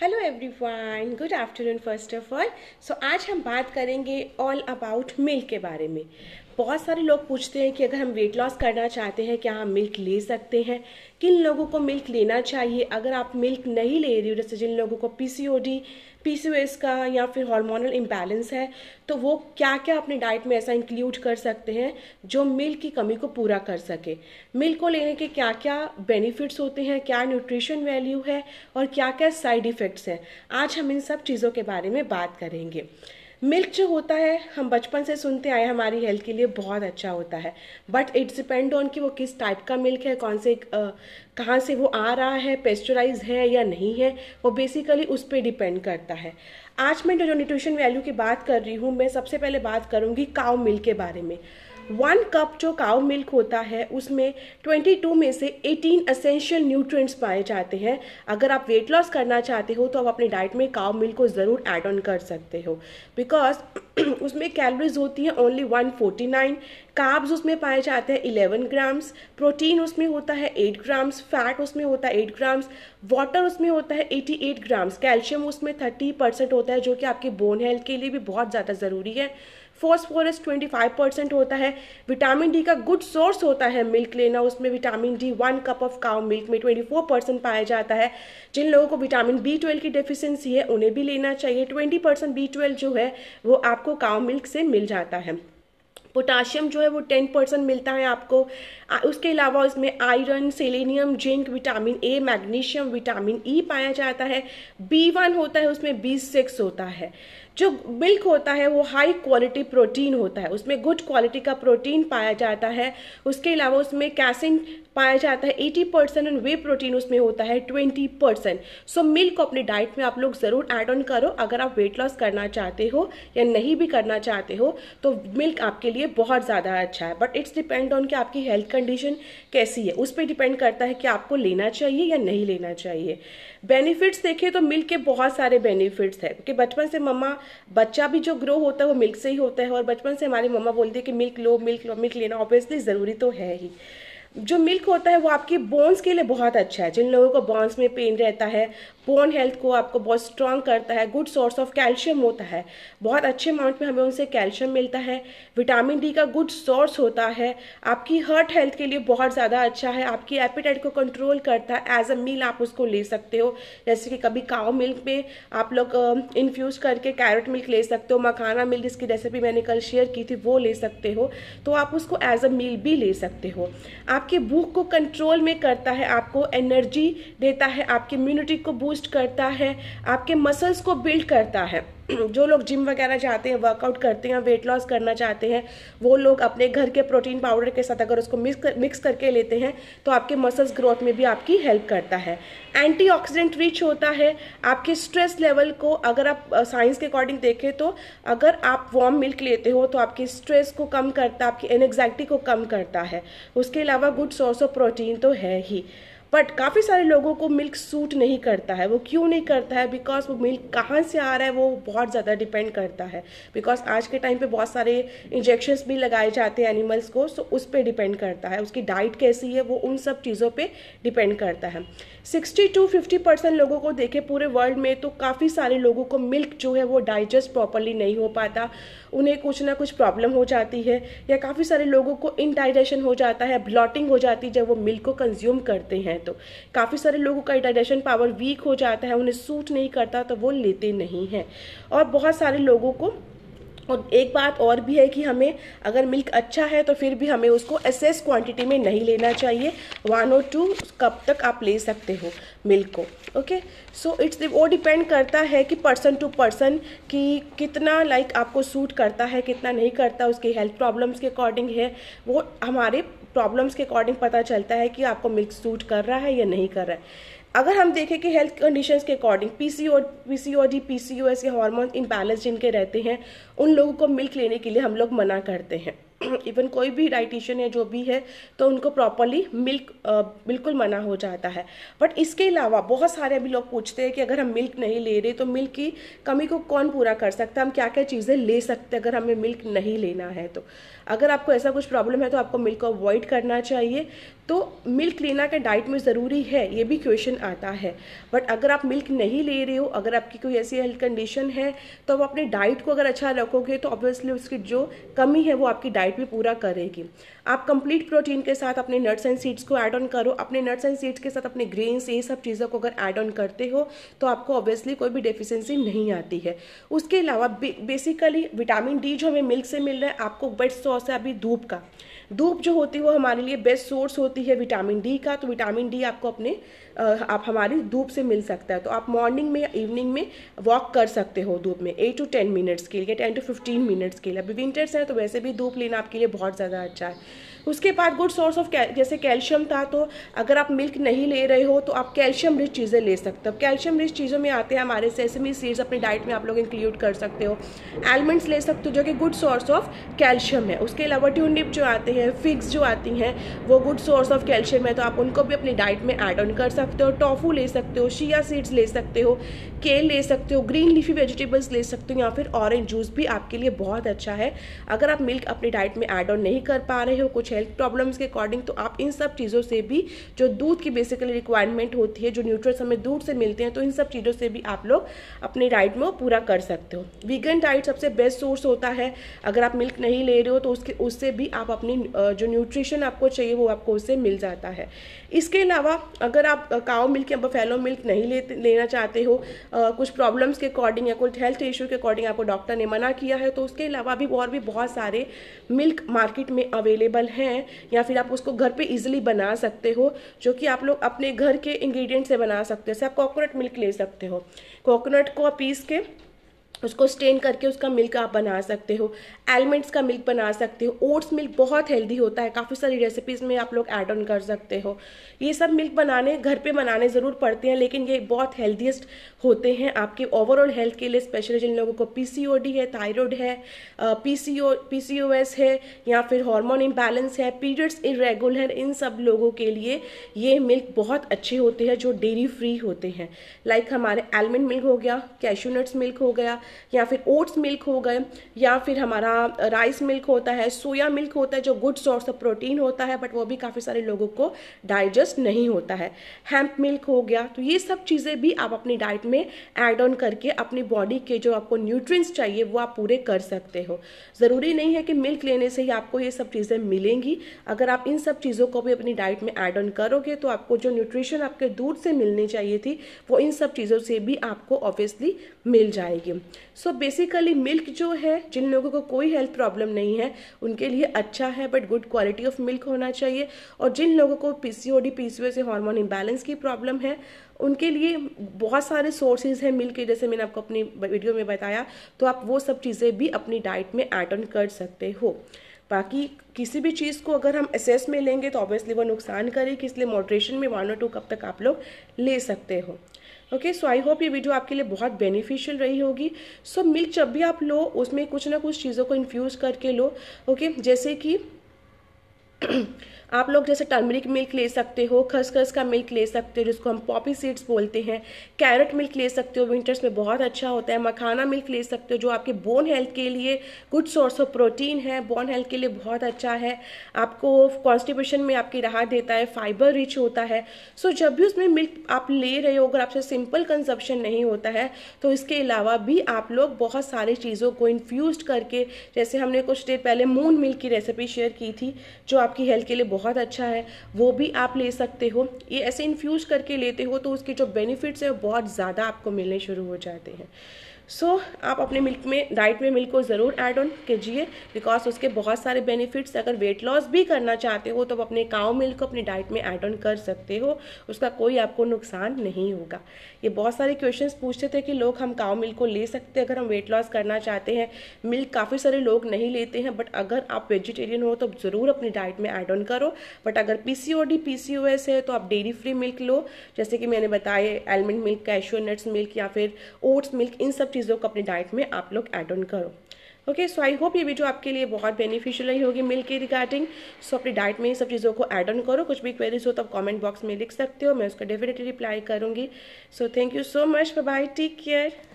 Hello everyone good afternoon first of all so आज हम बात करेंगे ऑल अबाउट मिल्क के बारे में बहुत सारे लोग पूछते हैं कि अगर हम वेट लॉस करना चाहते हैं क्या हम मिल्क ले सकते हैं किन लोगों को मिल्क लेना चाहिए अगर आप मिल्क नहीं ले रही हो जैसे जिन लोगों को पीसीओडी पीसीओएस का या फिर हार्मोनल इम्बैलेंस है तो वो क्या क्या अपने डाइट में ऐसा इंक्लूड कर सकते हैं जो मिल्क की कमी को पूरा कर सके मिल्क को लेने के क्या क्या बेनिफिट्स होते हैं क्या न्यूट्रिशन वैल्यू है और क्या क्या साइड इफ़ेक्ट्स हैं आज हम इन सब चीज़ों के बारे में बात करेंगे मिल्क जो होता है हम बचपन से सुनते आए हमारी हेल्थ के लिए बहुत अच्छा होता है बट इट्स डिपेंड ऑन कि वो किस टाइप का मिल्क है कौन से कहाँ से वो आ रहा है पेस्चराइज है या नहीं है वो बेसिकली उस पर डिपेंड करता है आज मैं जो न्यूट्रिशन वैल्यू की बात कर रही हूँ मैं सबसे पहले बात करूँगी काव मिल्क के बारे में वन कप जो काउ मिल्क होता है उसमें 22 में से 18 असेंशियल न्यूट्रिएंट्स पाए जाते हैं अगर आप वेट लॉस करना चाहते हो तो आप अपने डाइट में काउ मिल्क को ज़रूर ऐड ऑन कर सकते हो बिकॉज उसमें कैलोरीज होती हैं ओनली 149 काब्स उसमें पाए जाते हैं इलेवन ग्राम्स प्रोटीन उसमें होता है एट ग्राम्स फैट उसमें होता है एट ग्राम्स वाटर उसमें होता है एटी एट ग्राम्स कैल्शियम उसमें थर्टी परसेंट होता है जो कि आपके बोन हेल्थ के लिए भी बहुत ज़्यादा ज़रूरी है फॉस्फोरस 25 परसेंट होता है विटामिन डी का गुड सोर्स होता है मिल्क लेना उसमें vitamin D one cup of cow milk में 24 परसेंट पाया जाता है जिन लोगों को विटामिन बी ट्वेल्व की डिफिशियंसी है उन्हें भी लेना चाहिए 20 परसेंट बी ट्वेल्व जो है वो आपको काउ मिल्क से मिल जाता है पोटाशियम जो है वो टेन परसेंट मिलता है आपको उसके अलावा उसमें iron selenium zinc vitamin A magnesium vitamin E e पाया जाता है बी वन होता है उसमें बी सिक्स होता है जो मिल्क होता है वो हाई क्वालिटी प्रोटीन होता है उसमें गुड क्वालिटी का प्रोटीन पाया जाता है उसके अलावा उसमें कैसिन पाया जाता है 80 परसेंट एंड वे प्रोटीन उसमें होता है 20 परसेंट सो मिल्क को अपनी डाइट में आप लोग ज़रूर ऐड ऑन करो अगर आप वेट लॉस करना चाहते हो या नहीं भी करना चाहते हो तो मिल्क आपके लिए बहुत ज़्यादा अच्छा है बट इट्स डिपेंड ऑन कि आपकी हेल्थ कंडीशन कैसी है उस पर डिपेंड करता है कि आपको लेना चाहिए या नहीं लेना चाहिए बेनिफिट्स देखें तो मिल्क के बहुत सारे बेनिफिट्स हैं क्योंकि बचपन से मम्मा बच्चा भी जो ग्रो होता है वो मिल्क से ही होता है और बचपन से हमारी मम्मा बोलती है कि मिल्क लो मिल्क लो मिल्क लेना ऑब्वियसली ज़रूरी तो है ही जो मिल्क होता है वो आपके बोन्स के लिए बहुत अच्छा है जिन लोगों को बोन्स में पेन रहता है बोन हेल्थ को आपको बहुत स्ट्रांग करता है गुड सोर्स ऑफ कैल्शियम होता है बहुत अच्छे अमाउंट में हमें उनसे कैल्शियम मिलता है विटामिन डी का गुड सोर्स होता है आपकी हर्ट हेल्थ के लिए बहुत ज़्यादा अच्छा है आपकी एपिटाइट को कंट्रोल करता है एज अ मील आप उसको ले सकते हो जैसे कि कभी काव मिल्क में आप लोग इन्फ्यूज़ करके कैरेट मिल्क ले सकते हो मखाना मिल्क जिसकी रेसिपी मैंने कल शेयर की थी वो ले सकते हो तो आप उसको एज अ मील भी ले सकते हो आप आपके भूख को कंट्रोल में करता है आपको एनर्जी देता है आपकी इम्यूनिटी को बूस्ट करता है आपके मसल्स को बिल्ड करता है जो लोग जिम वगैरह जाते हैं वर्कआउट करते हैं वेट लॉस करना चाहते हैं वो लोग अपने घर के प्रोटीन पाउडर के साथ अगर उसको मिक्स कर, मिक्स करके लेते हैं तो आपके मसल्स ग्रोथ में भी आपकी हेल्प करता है एंटीऑक्सीडेंट रिच होता है आपके स्ट्रेस लेवल को अगर आप साइंस के अकॉर्डिंग देखें तो अगर आप वार्म मिल्क लेते हो तो आपकी स्ट्रेस को कम करता है आपकी एनेग्जाइटी को कम करता है उसके अलावा गुड सोर्स ऑफ प्रोटीन तो है ही बट काफ़ी सारे लोगों को मिल्क सूट नहीं करता है वो क्यों नहीं करता है बिकॉज वो मिल्क कहाँ से आ रहा है वो बहुत ज़्यादा डिपेंड करता है बिकॉज आज के टाइम पे बहुत सारे इंजेक्शन्स भी लगाए जाते हैं एनिमल्स को सो उस पर डिपेंड करता है उसकी डाइट कैसी है वो उन सब चीज़ों पर डिपेंड करता है सिक्सटी टू फिफ्टी परसेंट लोगों को देखे पूरे वर्ल्ड में तो काफ़ी सारे लोगों को मिल्क जो है वो डाइजेस्ट प्रॉपरली नहीं हो पाता उन्हें कुछ ना कुछ प्रॉब्लम हो जाती है या काफ़ी सारे लोगों को इनडाइजेशन हो जाता है ब्लॉटिंग हो जाती है जब वो मिल्क को कंज्यूम करते हैं तो काफ़ी सारे लोगों का डाइजेशन पावर वीक हो जाता है उन्हें सूट नहीं करता तो वो लेते नहीं हैं और बहुत सारे लोगों को और एक बात और भी है कि हमें अगर मिल्क अच्छा है तो फिर भी हमें उसको एसेस क्वांटिटी में नहीं लेना चाहिए वन और टू कप तक आप ले सकते हो मिल्क को ओके सो इट्स वो डिपेंड करता है कि पर्सन टू पर्सन कि कितना लाइक like, आपको सूट करता है कितना नहीं करता उसकी हेल्थ प्रॉब्लम्स के अकॉर्डिंग है वो हमारे प्रॉब्लम्स के अकॉर्डिंग पता चलता है कि आपको मिल्क सूट कर रहा है या नहीं कर रहा है अगर हम देखें कि हेल्थ कंडीशंस के अकॉर्डिंग पीसीओ पीसीओडी पीसीओएस के हार्मोन इम्बैलेंस जिनके रहते हैं उन लोगों को मिल्क लेने के लिए हम लोग मना करते हैं इवन कोई भी डाइटिशियन या जो भी है तो उनको प्रॉपरली मिल्क बिल्कुल मना हो जाता है बट इसके अलावा बहुत सारे अभी लोग पूछते हैं कि अगर हम मिल्क नहीं ले रहे तो मिल्क की कमी को कौन पूरा कर सकता है हम क्या क्या चीज़ें ले सकते हैं अगर हमें मिल्क नहीं लेना है तो अगर आपको ऐसा कुछ प्रॉब्लम है तो आपको मिल्क को अवॉइड करना चाहिए तो मिल्क लेना क्या डाइट में ज़रूरी है ये भी क्वेश्चन आता है बट अगर आप मिल्क नहीं ले रहे हो अगर आपकी कोई ऐसी हेल्थ कंडीशन है तो आप अपने डाइट को अगर अच्छा रखोगे तो ऑब्वियसली उसकी जो कमी है वो आपकी डाइट भी पूरा करेगी आप कंप्लीट प्रोटीन के साथ अपने नट्स एंड सीड्स को ऐड ऑन करो अपने नट्स एंड सीड्स के साथ अपने ग्रेन्स ये सब चीज़ों को अगर ऐड ऑन करते हो तो आपको ऑब्वियसली कोई भी डेफिशिएंसी नहीं आती है उसके अलावा बेसिकली विटामिन डी जो हमें मिल्क से मिल रहा है आपको बेस्ट सोर्स है अभी धूप का धूप जो होती है वो हमारे लिए बेस्ट सोर्स होती है विटामिन डी का तो विटामिन डी आपको अपने आप हमारी धूप से मिल सकता है तो आप मॉर्निंग में या इवनिंग में वॉक कर सकते हो धूप में एट टू टेन मिनट्स के लिए टेन टू फिफ्टीन मिनट्स के लिए अभी विंटर्स हैं तो वैसे भी धूप लेना आपके लिए बहुत ज़्यादा अच्छा है उसके बाद गुड सोर्स ऑफ जैसे कैल्शियम था तो अगर आप मिल्क नहीं ले रहे हो तो आप कैल्शियम रिच चीज़ें ले सकते हो कैल्शियम रिच चीज़ों में आते हैं हमारे सेसमी सीड्स अपनी डाइट में आप लोग इंक्लूड कर सकते हो एलमंड्स ले सकते हो जो कि गुड सोर्स ऑफ कैल्शियम है उसके अलावा ट्यूनिप जो आते हैं फिग्स जो आती हैं वो गुड सोर्स ऑफ कैल्शियम है तो आप उनको भी अपनी डाइट में एड ऑन कर सकते सकते हो टोफू ले सकते हो शिया सीड्स ले सकते हो केल ले सकते हो ग्रीन लीफी वेजिटेबल्स ले सकते हो या फिर ऑरेंज जूस भी आपके लिए बहुत अच्छा है अगर आप मिल्क अपनी डाइट में ऐड ऑन नहीं कर पा रहे हो कुछ हेल्थ प्रॉब्लम्स के अकॉर्डिंग तो आप इन सब चीज़ों से भी जो दूध की बेसिकली रिक्वायरमेंट होती है जो न्यूट्रल्स हमें दूध से मिलते हैं तो इन सब चीज़ों से भी आप लोग अपनी डाइट में पूरा कर सकते हो वीगन डाइट सबसे बेस्ट सोर्स होता है अगर आप मिल्क नहीं ले रहे हो तो उसके उससे भी आप अपनी जो न्यूट्रिशन आपको चाहिए वो आपको उससे मिल जाता है इसके अलावा अगर आप काओ मिल्क या बफेलो मिल्क नहीं ले लेना चाहते हो आ, कुछ प्रॉब्लम्स के अकॉर्डिंग या कुछ हेल्थ इश्यू के अकॉर्डिंग आपको डॉक्टर ने मना किया है तो उसके अलावा भी और भी बहुत सारे मिल्क मार्केट में अवेलेबल हैं या फिर आप उसको घर पर ईजिली बना सकते हो जो कि आप लोग अपने घर के इंग्रीडियंट से बना सकते हो जैसे आप कोकोनट मिल्क ले सकते हो कोकोनट को पीस के उसको स्टेन करके उसका मिल्क आप बना सकते हो एलमेंट्स का मिल्क बना सकते हो ओट्स मिल्क बहुत हेल्दी होता है काफ़ी सारी रेसिपीज़ में आप लोग ऐड ऑन कर सकते हो ये सब मिल्क बनाने घर पे बनाने ज़रूर पड़ते हैं लेकिन ये बहुत हेल्दीस्ट होते हैं आपके ओवरऑल हेल्थ के लिए स्पेशली जिन लोगों को पी है थायरॉयड है पीसीओ पीसीओएस है या फिर हॉर्मोन इम्बैलेंस है पीरियड्स इरेगुलर इन सब लोगों के लिए ये मिल्क बहुत अच्छे होते हैं जो डेरी फ्री होते हैं लाइक like हमारे एलमंड मिल्क हो गया कैशोनट्स मिल्क हो गया या फिर ओट्स मिल्क हो गए या फिर हमारा राइस मिल्क होता है सोया मिल्क होता है जो गुड सोर्स ऑफ प्रोटीन होता है बट वो भी काफ़ी सारे लोगों को डाइजेस्ट नहीं होता है हैम्प मिल्क हो गया तो ये सब चीज़ें भी आप अपनी डाइट में एड ऑन करके अपनी बॉडी के जो आपको न्यूट्रिएंट्स चाहिए वो आप पूरे कर सकते हो ज़रूरी नहीं है कि मिल्क लेने से ही आपको ये सब चीज़ें मिलेंगी अगर आप इन सब चीज़ों को भी अपनी डाइट में एड ऑन करोगे तो आपको जो न्यूट्रिशन आपके दूध से मिलनी चाहिए थी वो इन सब चीज़ों से भी आपको ऑब्वियसली मिल जाएगी सो बेसिकली मिल्क जो है जिन लोगों को कोई हेल्थ प्रॉब्लम नहीं है उनके लिए अच्छा है but good quality of milk होना चाहिए और जिन लोगों को पीसीओडी ओ से हार्मोन इम्बैलेंस की प्रॉब्लम है उनके लिए बहुत सारे सोर्सेज हैं मिल्क के जैसे मैंने आपको अपनी वीडियो में बताया तो आप वो सब चीज़ें भी अपनी डाइट में ऐड ऑन कर सकते हो बाकी किसी भी चीज़ को अगर हम एसेस में लेंगे तो ऑब्वियसली वो नुकसान करेगी इसलिए मॉड्रेशन में वन और टू कप तक आप लोग ले सकते हो ओके सो आई होप ये वीडियो आपके लिए बहुत बेनिफिशियल रही होगी सो मिल्क जब भी आप लो उसमें कुछ ना कुछ चीज़ों को इन्फ्यूज़ करके लो ओके okay? जैसे कि आप लोग जैसे टर्मरिक मिल्क ले सकते हो खसखस का मिल्क ले सकते हो जिसको हम पॉपी सीड्स बोलते हैं कैरेट मिल्क ले सकते हो विंटर्स में बहुत अच्छा होता है मखाना मिल्क ले सकते हो जो आपके बोन हेल्थ के लिए गुड सोर्स ऑफ प्रोटीन है बोन हेल्थ के लिए बहुत अच्छा है आपको कॉन्स्टिपेशन में आपकी राहत देता है फाइबर रिच होता है सो जब भी उसमें मिल्क आप ले रहे हो अगर आपसे सिंपल कंजप्शन नहीं होता है तो इसके अलावा भी आप लोग बहुत सारी चीज़ों को इन्फ्यूज करके जैसे हमने कुछ देर पहले मून मिल्क की रेसिपी शेयर की थी जो आप आपकी हेल्थ के लिए बहुत अच्छा है वो भी आप ले सकते हो ये ऐसे इन्फ्यूज़ करके लेते हो तो उसके जो बेनिफिट्स हैं बहुत ज़्यादा आपको मिलने शुरू हो जाते हैं सो so, आप अपने मिल्क में डाइट में मिल्क को ज़रूर ऐड ऑन कीजिए बिकॉज उसके बहुत सारे बेनिफिट्स अगर वेट लॉस भी करना चाहते हो तो आप अपने काव मिल्क को अपनी डाइट में ऐड ऑन कर सकते हो उसका कोई आपको नुकसान नहीं होगा ये बहुत सारे क्वेश्चन पूछते थे कि लोग हम काव मिल्क को ले सकते हैं अगर हम वेट लॉस करना चाहते हैं मिल्क काफ़ी सारे लोग नहीं लेते हैं बट अगर आप वेजिटेरियन हो तो ज़रूर अपनी डाइट में ऐड ऑन करो बट अगर पी सी है तो आप डेरी फ्री मिल्क लो जैसे कि मैंने बताया almond milk cashew nuts milk या फिर ओट्स मिल्क इन सब चीज़ों को अपनी डाइट में आप लोग एड ऑन करो ओके सो आई होप ये वीडियो आपके लिए बहुत बेनिफिशियल रही होगी मिल के रिगार्डिंग सो अपनी डाइट में ये सब चीज़ों को ऐड ऑन करो कुछ भी क्वेरीज हो तो आप कॉमेंट बॉक्स में लिख सकते हो मैं उसका डेफिनेटली रिप्लाई करूँगी so thank you so much bye take care